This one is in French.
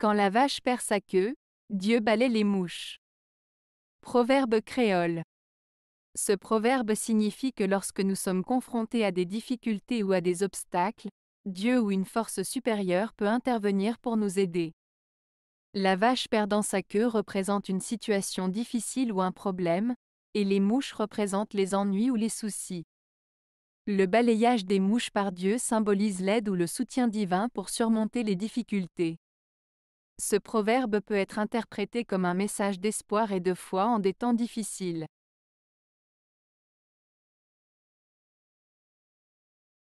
Quand la vache perd sa queue, Dieu balaie les mouches. Proverbe créole. Ce proverbe signifie que lorsque nous sommes confrontés à des difficultés ou à des obstacles, Dieu ou une force supérieure peut intervenir pour nous aider. La vache perdant sa queue représente une situation difficile ou un problème, et les mouches représentent les ennuis ou les soucis. Le balayage des mouches par Dieu symbolise l'aide ou le soutien divin pour surmonter les difficultés. Ce proverbe peut être interprété comme un message d'espoir et de foi en des temps difficiles.